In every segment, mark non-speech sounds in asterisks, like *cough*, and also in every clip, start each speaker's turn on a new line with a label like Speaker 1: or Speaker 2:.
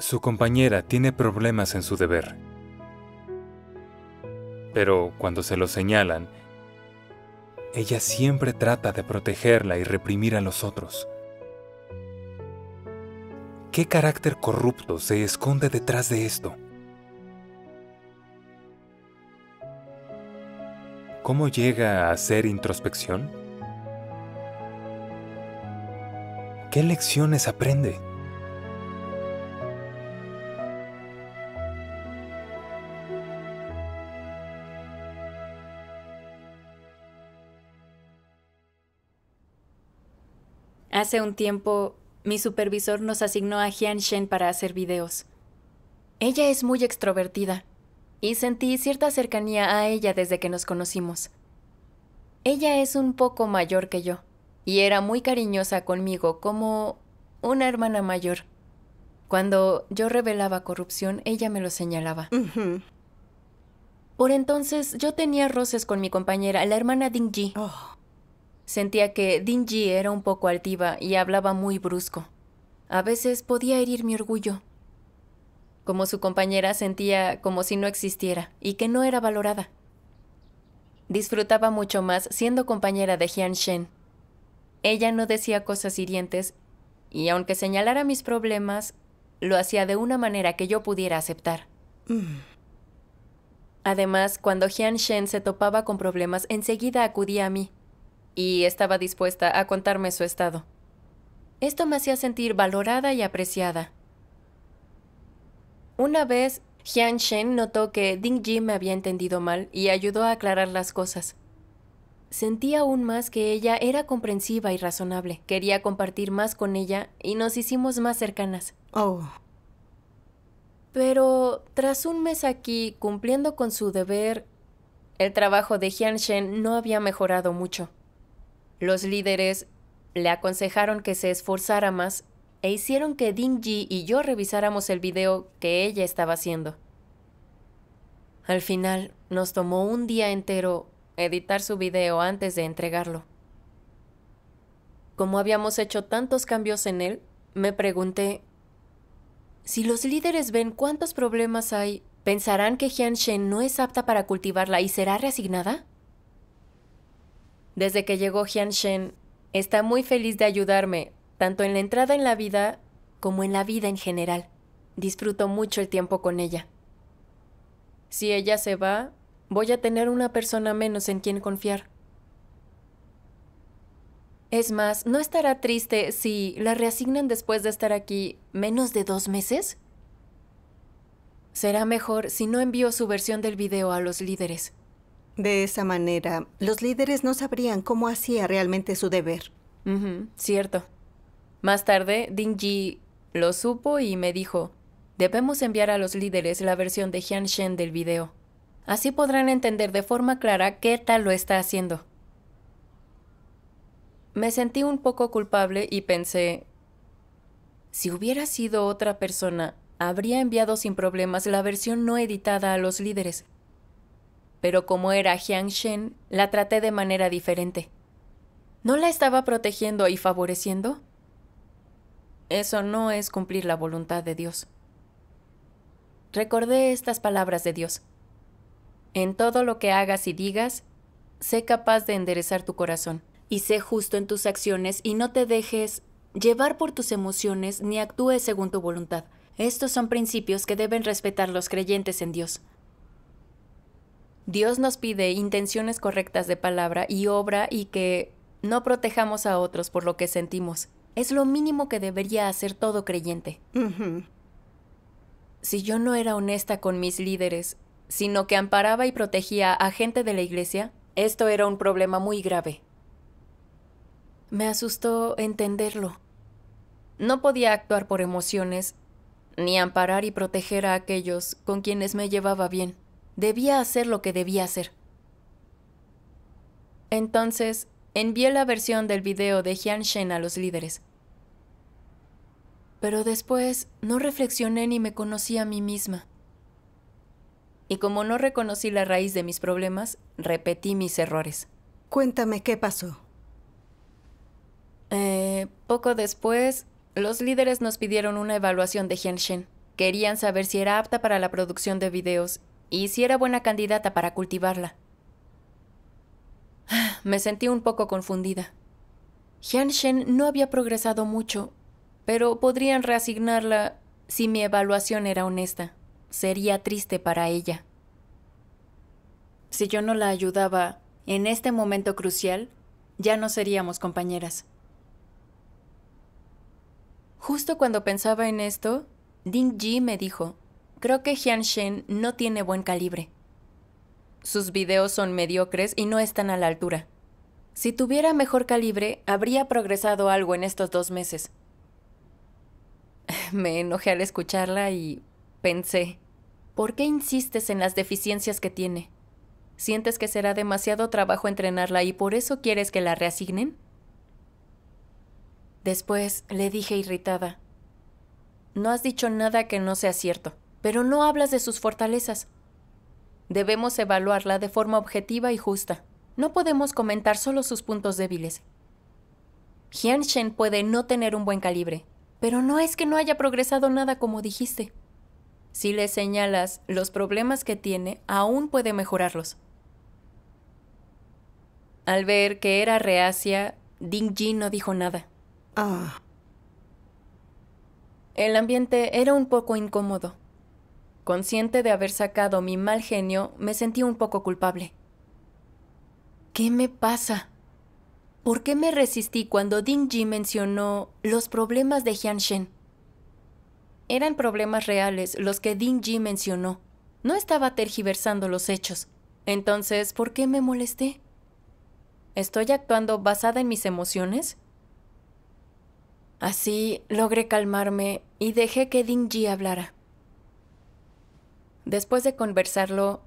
Speaker 1: Su compañera tiene problemas en su deber. Pero cuando se lo señalan, ella siempre trata de protegerla y reprimir a los otros. ¿Qué carácter corrupto se esconde detrás de esto? ¿Cómo llega a hacer introspección? ¿Qué lecciones aprende?
Speaker 2: Hace un tiempo, mi supervisor nos asignó a Hian Shen para hacer videos. Ella es muy extrovertida y sentí cierta cercanía a ella desde que nos conocimos. Ella es un poco mayor que yo y era muy cariñosa conmigo como una hermana mayor. Cuando yo revelaba corrupción, ella me lo señalaba. Por entonces yo tenía roces con mi compañera, la hermana Ding Ji. Sentía que Dingy era un poco altiva y hablaba muy brusco. A veces podía herir mi orgullo. Como su compañera sentía como si no existiera y que no era valorada. Disfrutaba mucho más siendo compañera de Hian Shen. Ella no decía cosas hirientes y aunque señalara mis problemas, lo hacía de una manera que yo pudiera aceptar. Además, cuando Hian Shen se topaba con problemas, enseguida acudía a mí y estaba dispuesta a contarme su estado. Esto me hacía sentir valorada y apreciada. Una vez, Hian Shen notó que Ding Ji me había entendido mal y ayudó a aclarar las cosas. Sentí aún más que ella era comprensiva y razonable. Quería compartir más con ella y nos hicimos más cercanas. Oh. Pero tras un mes aquí cumpliendo con su deber, el trabajo de Hian Shen no había mejorado mucho. Los líderes le aconsejaron que se esforzara más e hicieron que Ding Ji y yo revisáramos el video que ella estaba haciendo. Al final, nos tomó un día entero editar su video antes de entregarlo. Como habíamos hecho tantos cambios en él, me pregunté, si los líderes ven cuántos problemas hay, ¿pensarán que jian Shen no es apta para cultivarla y será reasignada? Desde que llegó Hian Shen, está muy feliz de ayudarme, tanto en la entrada en la vida como en la vida en general. Disfruto mucho el tiempo con ella. Si ella se va, voy a tener una persona menos en quien confiar. Es más, ¿no estará triste si la reasignan después de estar aquí menos de dos meses?
Speaker 3: Será mejor si no envío su versión del video a los líderes. De esa manera, los líderes no sabrían cómo hacía realmente su deber. cierto. Más tarde, Ding Ji lo supo y me dijo, debemos
Speaker 2: enviar a los líderes la versión de Hian Shen del video. Así podrán entender de forma clara qué tal lo está haciendo. Me sentí un poco culpable y pensé, si hubiera sido otra persona, habría enviado sin problemas la versión no editada a los líderes pero como era Jiang Shen, la traté de manera diferente. ¿No la estaba protegiendo y favoreciendo? Eso no es cumplir la voluntad de Dios. Recordé estas palabras de Dios. En todo lo que hagas y digas, sé capaz de enderezar tu corazón. Y sé justo en tus acciones y no te dejes llevar por tus emociones ni actúes según tu voluntad. Estos son principios que deben respetar los creyentes en Dios. Dios nos pide intenciones correctas de palabra y obra y que no protejamos a otros por lo que sentimos. Es lo mínimo que debería hacer todo creyente. Si yo no era honesta con mis líderes, sino que amparaba y protegía a gente de la iglesia, esto era un problema muy grave. Me asustó entenderlo. No podía actuar por emociones, ni amparar y proteger a aquellos con quienes me llevaba bien debía hacer lo que debía hacer. Entonces, envié la versión del video de Jian a los líderes. Pero después no reflexioné ni me conocí a mí misma. Y como no reconocí la raíz de mis problemas, repetí mis errores. Cuéntame qué pasó. Eh, poco después, los líderes nos pidieron una evaluación de Jian Querían saber si era apta para la producción de videos y si era buena candidata para cultivarla. *sighs* Me sentí un poco confundida. Hian Shen no había progresado mucho, pero podrían reasignarla si mi evaluación era honesta. Sería triste para ella. Si yo no la ayudaba en este momento crucial, ya no seríamos compañeras. Justo cuando pensaba en esto, Ding Ji me dijo, Creo que Hian Shen no tiene buen calibre. Sus videos son mediocres y no están a la altura. Si tuviera mejor calibre, habría progresado algo en estos dos meses. *laughs* Me enojé al escucharla y pensé, ¿por qué insistes en las deficiencias que tiene? ¿Sientes que será demasiado trabajo entrenarla y por eso quieres que la reasignen? Después le dije irritada, no has dicho nada que no sea cierto pero no hablas de sus fortalezas. Debemos evaluarla de forma objetiva y justa. No podemos comentar solo sus puntos débiles. Hian puede no tener un buen calibre, pero no es que no haya progresado nada como dijiste. Si le señalas los problemas que tiene, aún puede mejorarlos. Al ver que era reacia, Ding Ji no dijo nada. Ah. El ambiente era un poco incómodo. Consciente de haber sacado mi mal genio, me sentí un poco culpable. ¿Qué me pasa? ¿Por qué me resistí cuando Ding Ji mencionó los problemas de Hian Eran problemas reales los que Ding Ji mencionó. No estaba tergiversando los hechos. Entonces, ¿por qué me molesté? ¿Estoy actuando basada en mis emociones? Así logré calmarme y dejé que Ding Ji hablara. Después de conversarlo,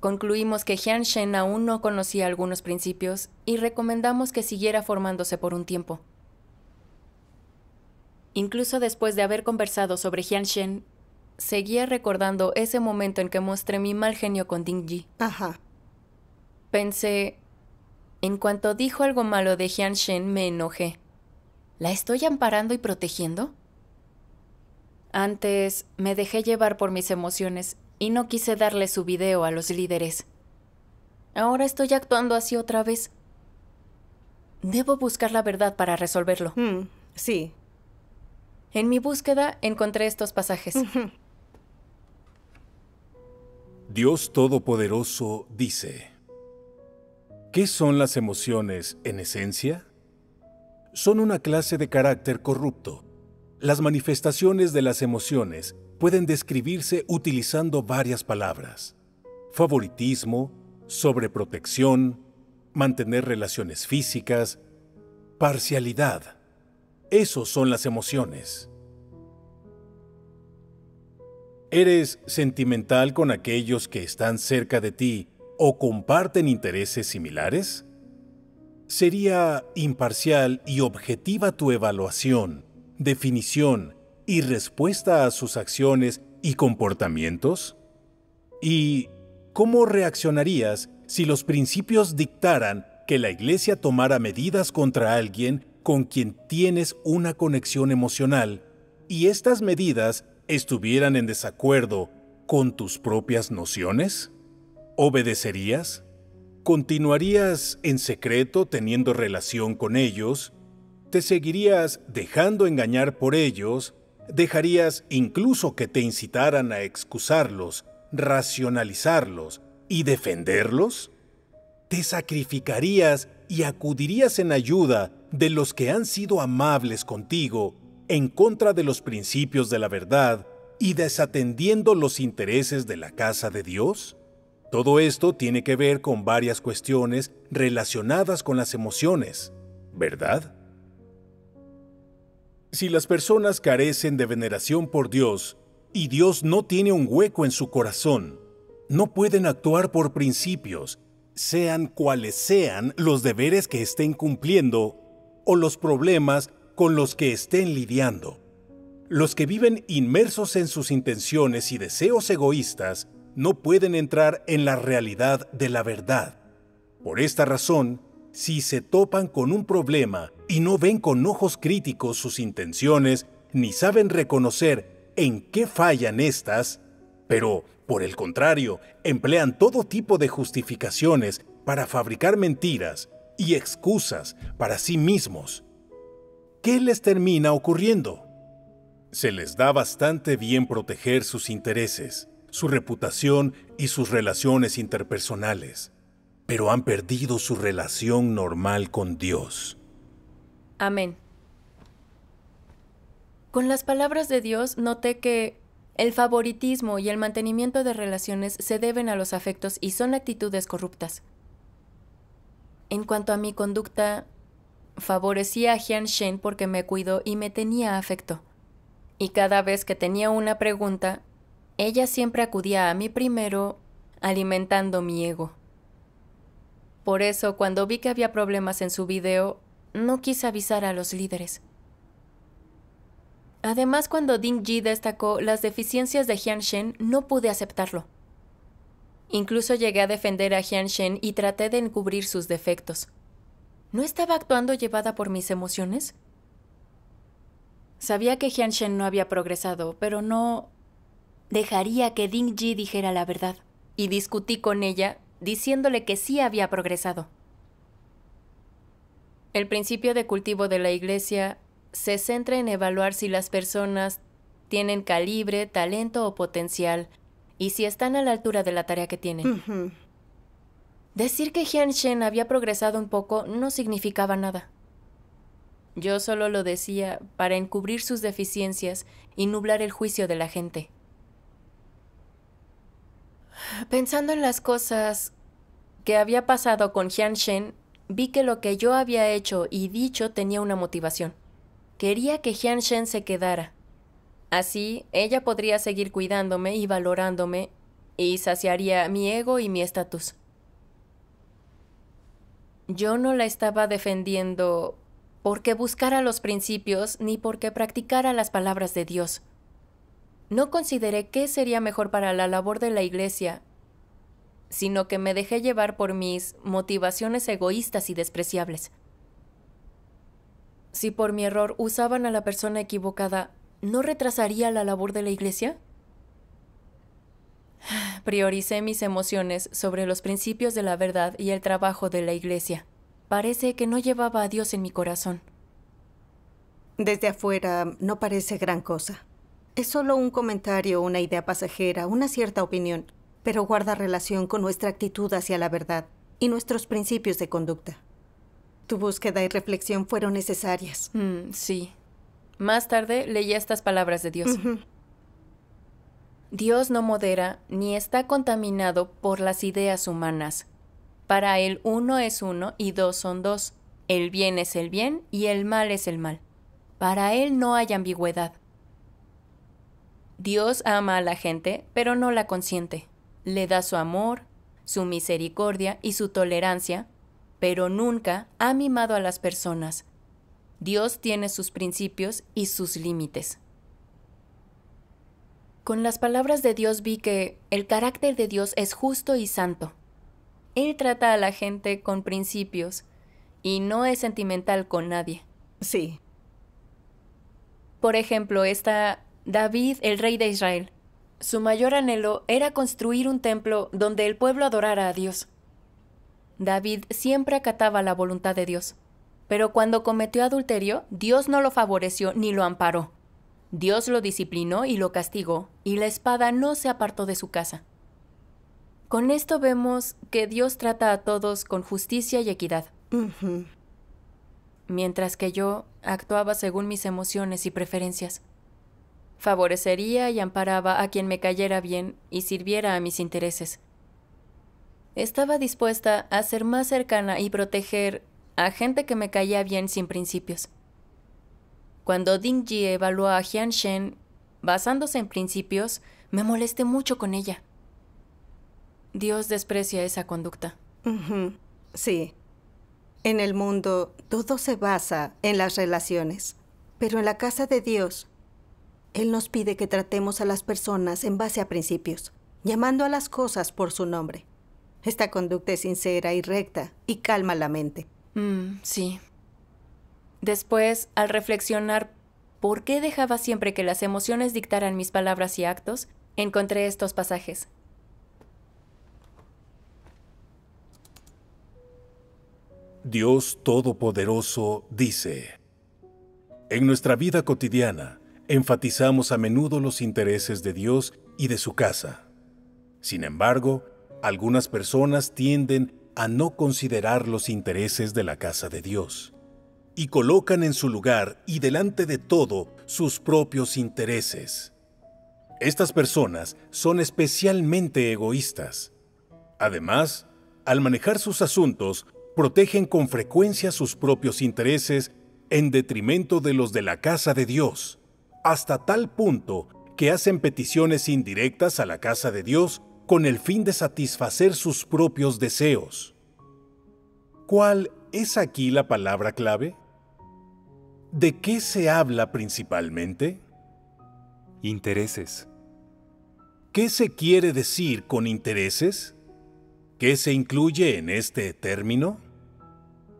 Speaker 2: concluimos que Jian Shen aún no conocía algunos principios y recomendamos que siguiera formándose por un tiempo. Incluso después de haber conversado sobre Jian Shen, seguía recordando ese momento en que mostré mi mal genio con Ding Ji. Ajá. Pensé, en cuanto dijo algo malo de Jian Shen, me enojé. ¿La estoy amparando y protegiendo? Antes me dejé llevar por mis emociones y no quise darle su video a los líderes. Ahora estoy actuando así otra vez. Debo buscar la verdad para resolverlo. Hmm, sí. En mi búsqueda encontré estos pasajes. *laughs* Hmm.
Speaker 1: Dios Todopoderoso dice, ¿qué son las emociones en esencia? Son una clase de carácter corrupto. Las manifestaciones de las emociones pueden describirse utilizando varias palabras. Favoritismo, sobreprotección, mantener relaciones físicas, parcialidad. Esos son las emociones. ¿Eres sentimental con aquellos que están cerca de ti o comparten intereses similares? Sería imparcial y objetiva tu evaluación, definición y respuesta a sus acciones y comportamientos? ¿Y cómo reaccionarías si los principios dictaran que la iglesia tomara medidas contra alguien con quien tienes una conexión emocional y estas medidas estuvieran en desacuerdo con tus propias nociones? ¿Obedecerías? ¿Continuarías en secreto teniendo relación con ellos? ¿Te seguirías dejando engañar por ellos dejarías incluso que te incitaran a excusarlos, racionalizarlos y defenderlos? ¿Te sacrificarías y acudirías en ayuda de los que han sido amables contigo en contra de los principios de la verdad y desatendiendo los intereses de la casa de Dios? Todo esto tiene que ver con varias cuestiones relacionadas con las emociones, ¿verdad? Si las personas carecen de veneración por Dios y Dios no tiene un hueco en su corazón, no pueden actuar por principios, sean cuales sean los deberes que estén cumpliendo o los problemas con los que estén lidiando. Los que viven inmersos en sus intenciones y deseos egoístas no pueden entrar en la realidad de la verdad. Por esta razón, si se topan con un problema y no ven con ojos críticos sus intenciones, ni saben reconocer en qué fallan estas, pero, por el contrario, emplean todo tipo de justificaciones para fabricar mentiras y excusas para sí mismos. ¿Qué les termina ocurriendo? Se les da bastante bien proteger sus intereses, su reputación y sus relaciones interpersonales pero han perdido su relación normal con Dios.
Speaker 2: Amén. Con las palabras de Dios noté que el favoritismo y el mantenimiento de relaciones se deben a los afectos y son actitudes corruptas. En cuanto a mi conducta, favorecí a Hian Shen porque me cuidó y me tenía afecto. Y cada vez que tenía una pregunta, ella siempre acudía a mí primero, alimentando mi ego. Por eso, cuando vi que había problemas en su video, no quise avisar a los líderes. Además, cuando Ding Ji destacó las deficiencias de Hian Shen, no pude aceptarlo. Incluso llegué a defender a Hian Shen y traté de encubrir sus defectos. ¿No estaba actuando llevada por mis emociones? Sabía que Hian Shen no había progresado, pero no dejaría que Ding Ji dijera la verdad. Y discutí con ella diciéndole que sí había progresado. El principio de cultivo de la Iglesia se centra en evaluar si las personas tienen calibre, talento o potencial y si están a la altura de la tarea que
Speaker 3: tienen.
Speaker 2: Decir que Hian Shen había progresado un poco no significaba nada. Yo solo lo decía para encubrir sus deficiencias y nublar el juicio de la gente. Pensando en las cosas que había pasado con Jian Shen, vi que lo que yo había hecho y dicho tenía una motivación. Quería que Jian Shen se quedara. Así, ella podría seguir cuidándome y valorándome y saciaría mi ego y mi estatus. Yo no la estaba defendiendo porque buscara los principios ni porque practicara las palabras de Dios. No consideré qué sería mejor para la labor de la Iglesia, sino que me dejé llevar por mis motivaciones egoístas y despreciables. Si por mi error usaban a la persona equivocada, ¿no retrasaría la labor de la Iglesia? *sighs* Prioricé mis emociones sobre los principios de la verdad y el trabajo
Speaker 3: de la Iglesia. Parece que no llevaba a Dios en mi corazón. Desde afuera no parece gran cosa. Es solo un comentario, una idea pasajera, una cierta opinión, pero guarda relación con nuestra actitud hacia la verdad y nuestros principios de conducta. Tu búsqueda y reflexión fueron necesarias. Mm, sí.
Speaker 2: Más tarde leí estas palabras de Dios. Dios no modera ni está contaminado por las ideas humanas. Para él uno es uno y dos son dos. El bien es el bien y el mal es el mal. Para él no hay ambigüedad. Dios ama a la gente, pero no la consiente. Le da su amor, su misericordia y su tolerancia, pero nunca ha mimado a las personas. Dios tiene sus principios y sus límites. Con las palabras de Dios vi que el carácter de Dios es justo y santo. Él trata a la gente con principios y no es sentimental con nadie. Sí. Por ejemplo, esta David, el rey de Israel. Su mayor anhelo era construir un templo donde el pueblo adorara a Dios. David siempre acataba la voluntad de Dios, pero cuando cometió adulterio, Dios no lo favoreció ni lo amparó. Dios lo disciplinó y lo castigó, y la espada no se apartó de su casa. Con esto vemos que Dios trata a todos con justicia y equidad. Mientras que yo actuaba según mis emociones y preferencias favorecería y amparaba a quien me cayera bien y sirviera a mis intereses. Estaba dispuesta a ser más cercana y proteger a gente que me caía bien sin principios. Cuando Ding Ji evaluó a Hian Shen basándose en principios, me molesté
Speaker 3: mucho con ella. Dios desprecia esa conducta. Sí. En el mundo todo se basa en las relaciones, pero en la casa de Dios él nos pide que tratemos a las personas en base a principios, llamando a las cosas por su nombre. Esta conducta es sincera y recta y calma la mente. Mm, sí. Después, al reflexionar
Speaker 2: por qué dejaba siempre que las emociones dictaran mis palabras y actos, encontré estos pasajes.
Speaker 1: Dios Todopoderoso dice, en nuestra vida cotidiana, enfatizamos a menudo los intereses de Dios y de su casa. Sin embargo, algunas personas tienden a no considerar los intereses de la casa de Dios y colocan en su lugar y delante de todo sus propios intereses. Estas personas son especialmente egoístas. Además, al manejar sus asuntos, protegen con frecuencia sus propios intereses en detrimento de los de la casa de Dios hasta tal punto que hacen peticiones indirectas a la casa de Dios con el fin de satisfacer sus propios deseos. ¿Cuál es aquí la palabra clave? ¿De qué se habla principalmente? Intereses. ¿Qué se quiere decir con intereses? ¿Qué se incluye en este término?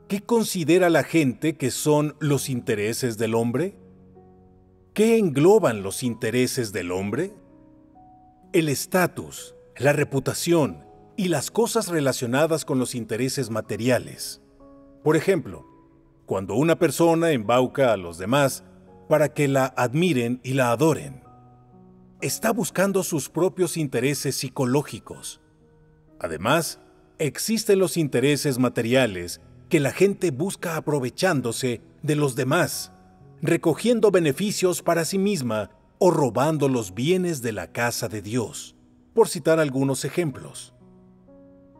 Speaker 1: ¿Qué considera la gente que son los intereses del hombre? ¿Qué engloban los intereses del hombre? El estatus, la reputación y las cosas relacionadas con los intereses materiales. Por ejemplo, cuando una persona embauca a los demás para que la admiren y la adoren, está buscando sus propios intereses psicológicos. Además, existen los intereses materiales que la gente busca aprovechándose de los demás recogiendo beneficios para sí misma o robando los bienes de la casa de Dios, por citar algunos ejemplos.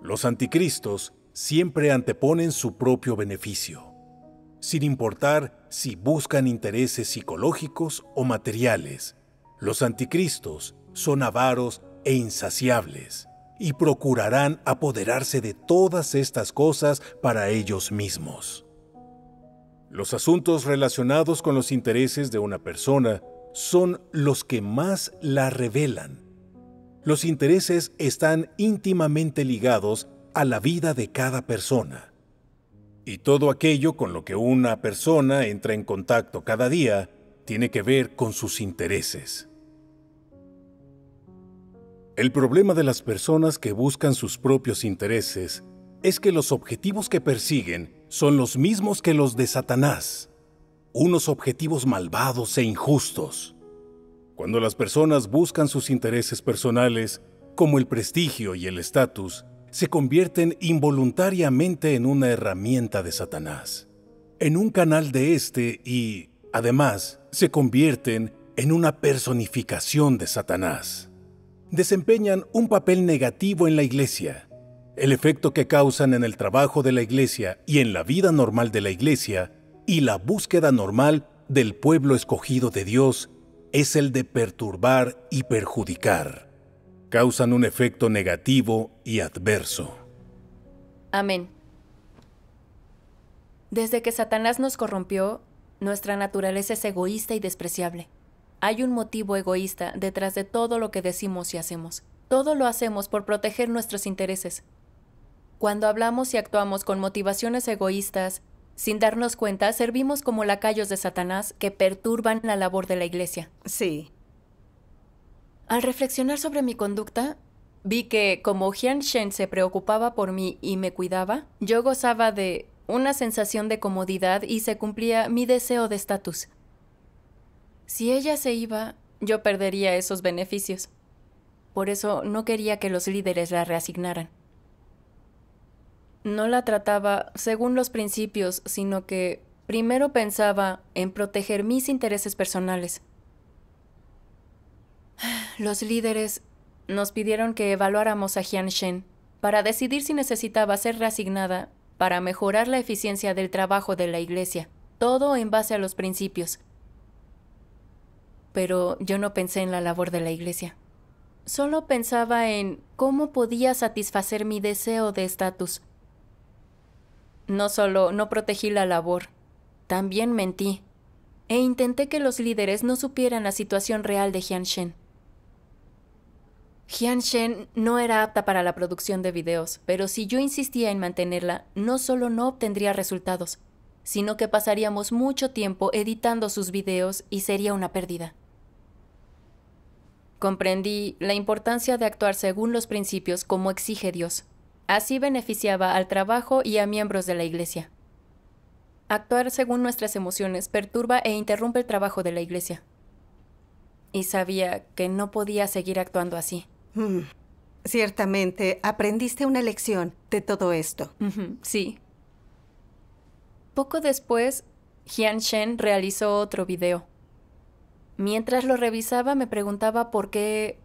Speaker 1: Los anticristos siempre anteponen su propio beneficio, sin importar si buscan intereses psicológicos o materiales. Los anticristos son avaros e insaciables y procurarán apoderarse de todas estas cosas para ellos mismos. Los asuntos relacionados con los intereses de una persona son los que más la revelan. Los intereses están íntimamente ligados a la vida de cada persona. Y todo aquello con lo que una persona entra en contacto cada día tiene que ver con sus intereses. El problema de las personas que buscan sus propios intereses es que los objetivos que persiguen son los mismos que los de Satanás, unos objetivos malvados e injustos. Cuando las personas buscan sus intereses personales, como el prestigio y el estatus, se convierten involuntariamente en una herramienta de Satanás, en un canal de este y, además, se convierten en una personificación de Satanás. Desempeñan un papel negativo en la iglesia el efecto que causan en el trabajo de la iglesia y en la vida normal de la iglesia y la búsqueda normal del pueblo escogido de Dios es el de perturbar y perjudicar. Causan un efecto negativo y adverso.
Speaker 2: Amén. Desde que Satanás nos corrompió, nuestra naturaleza es egoísta y despreciable. Hay un motivo egoísta detrás de todo lo que decimos y hacemos. Todo lo hacemos por proteger nuestros intereses, cuando hablamos y actuamos con motivaciones egoístas, sin darnos cuenta, servimos como lacayos de Satanás que perturban la labor de la iglesia. Sí. Al reflexionar sobre mi conducta, vi que como Hian Shen se preocupaba por mí y me cuidaba, yo gozaba de una sensación de comodidad y se cumplía mi deseo de estatus. Si ella se iba, yo perdería esos beneficios. Por eso no quería que los líderes la reasignaran no la trataba según los principios, sino que primero pensaba en proteger mis intereses personales. *sighs* Los líderes nos pidieron que evaluáramos a Hian Shen para decidir si necesitaba ser reasignada para mejorar la eficiencia del trabajo de la iglesia, todo en base a los principios. Pero yo no pensé en la labor de la iglesia. Solo pensaba en cómo podía satisfacer mi deseo de estatus no solo no protegí la labor, también mentí e intenté que los líderes no supieran la situación real de Hian Shen no era apta para la producción de videos, pero si yo insistía en mantenerla, no solo no obtendría resultados, sino que pasaríamos mucho tiempo editando sus videos y sería una pérdida. Comprendí la importancia de actuar según los principios como exige Dios. Así beneficiaba al trabajo y a miembros de la Iglesia. Actuar según nuestras emociones perturba e interrumpe el
Speaker 3: trabajo de la Iglesia. Y sabía que no podía seguir actuando así. Mm, ciertamente, aprendiste una lección de todo esto. Sí. Poco después, Hian Shen realizó otro video.
Speaker 2: Mientras lo revisaba me preguntaba por qué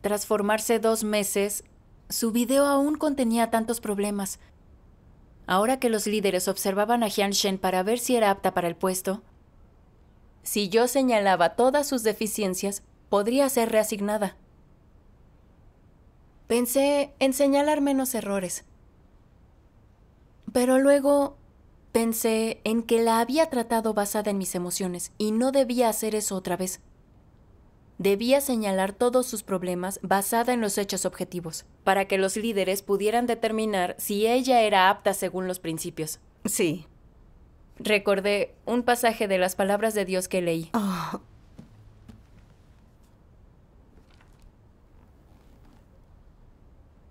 Speaker 2: transformarse dos meses su video aún contenía tantos problemas. Ahora que los líderes observaban a Jian Shen para ver si era apta para el puesto, si yo señalaba todas sus deficiencias, podría ser reasignada. Pensé en señalar menos errores. Pero luego pensé en que la había tratado basada en mis emociones y no debía hacer eso otra vez debía señalar todos sus problemas basada en los hechos objetivos, para que los líderes pudieran determinar si ella era apta según los principios. Sí. Recordé un pasaje de las palabras de Dios que leí. Ah.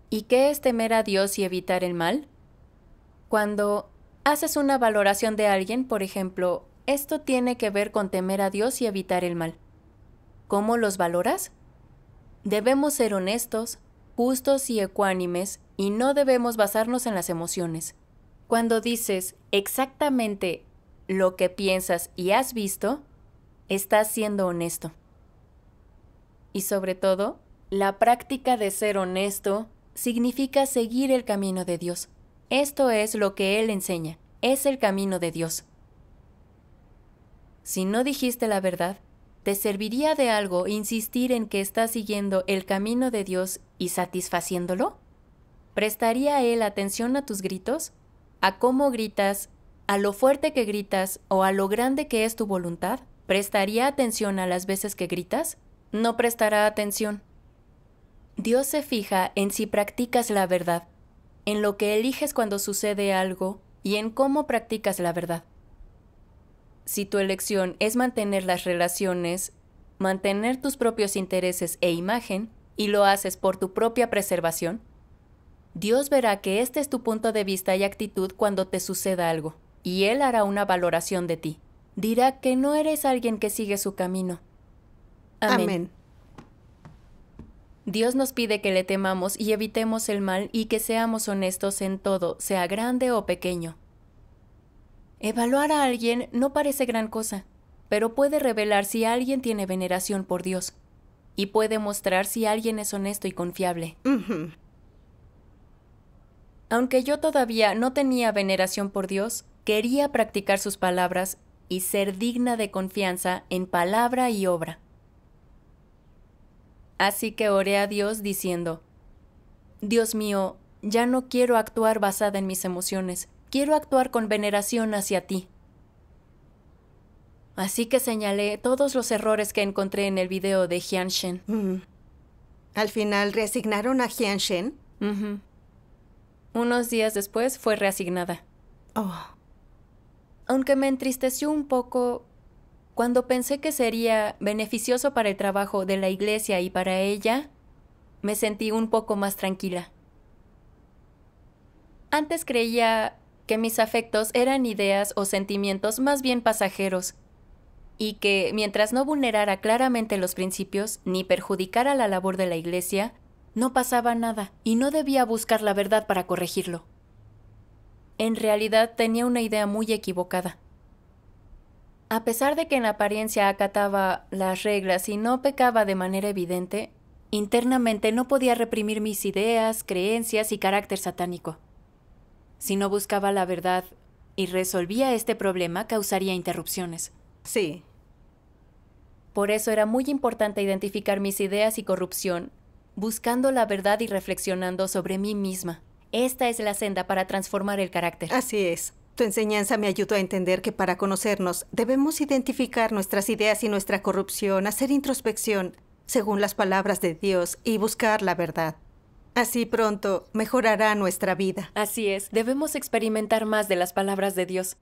Speaker 2: ¿Y qué es temer a Dios y evitar el mal? Cuando haces una valoración de alguien, por ejemplo, esto tiene que ver con temer a Dios y evitar el mal. ¿Cómo los valoras? Debemos ser honestos, justos y ecuánimes y no debemos basarnos en las emociones. Cuando dices exactamente lo que piensas y has visto, estás siendo honesto. Y sobre todo, la práctica de ser honesto significa seguir el camino de Dios. Esto es lo que Él enseña, es el camino de Dios. Si no dijiste la verdad, ¿Te serviría de algo insistir en que estás siguiendo el camino de Dios y satisfaciéndolo? ¿Prestaría Él atención a tus gritos? ¿A cómo gritas? ¿A lo fuerte que gritas o a lo grande que es tu voluntad? ¿Prestaría atención a las veces que gritas? No prestará atención. Dios se fija en si practicas la verdad, en lo que eliges cuando sucede algo y en cómo practicas la verdad si tu elección es mantener las relaciones, mantener tus propios intereses e imagen, y lo haces por tu propia preservación, Dios verá que este es tu punto de vista y actitud cuando te suceda algo, y Él hará una valoración de ti. Dirá que no eres alguien que sigue su camino. Amén. Dios nos pide que le temamos y evitemos el mal y que seamos honestos en todo, sea grande o pequeño. Evaluar a alguien no parece gran cosa, pero puede revelar si alguien tiene veneración por Dios y puede mostrar si alguien es honesto y confiable. Aunque yo todavía no tenía veneración por Dios, quería practicar sus palabras y ser digna de confianza en palabra y obra. Así que oré a Dios diciendo, Dios mío, ya no quiero actuar basada en mis emociones, Quiero actuar con veneración hacia ti. Así que señalé todos los errores que encontré en el video de Hianshen. Mm. ¿Al
Speaker 3: final reasignaron a Hianshen? Unos días después fue reasignada. Oh.
Speaker 2: Aunque me entristeció un poco cuando pensé que sería beneficioso para el trabajo de la iglesia y para ella, me sentí un poco más tranquila. Antes creía que mis afectos eran ideas o sentimientos más bien pasajeros, y que, mientras no vulnerara claramente los principios ni perjudicara la labor de la Iglesia, no pasaba nada y no debía buscar la verdad para corregirlo. En realidad tenía una idea muy equivocada. A pesar de que en apariencia acataba las reglas y no pecaba de manera evidente, internamente no podía reprimir mis ideas, creencias y carácter satánico. Si no buscaba la verdad y resolvía este problema, causaría interrupciones. Sí. Por eso era muy importante identificar mis ideas y corrupción,
Speaker 3: buscando la verdad y reflexionando sobre mí misma. Esta es la senda para transformar el carácter. Así es. Tu enseñanza me ayudó a entender que para conocernos debemos identificar nuestras ideas y nuestra corrupción, hacer introspección, según las palabras de Dios, y buscar la verdad. Así pronto mejorará nuestra vida. Así es, debemos experimentar más de las palabras de Dios.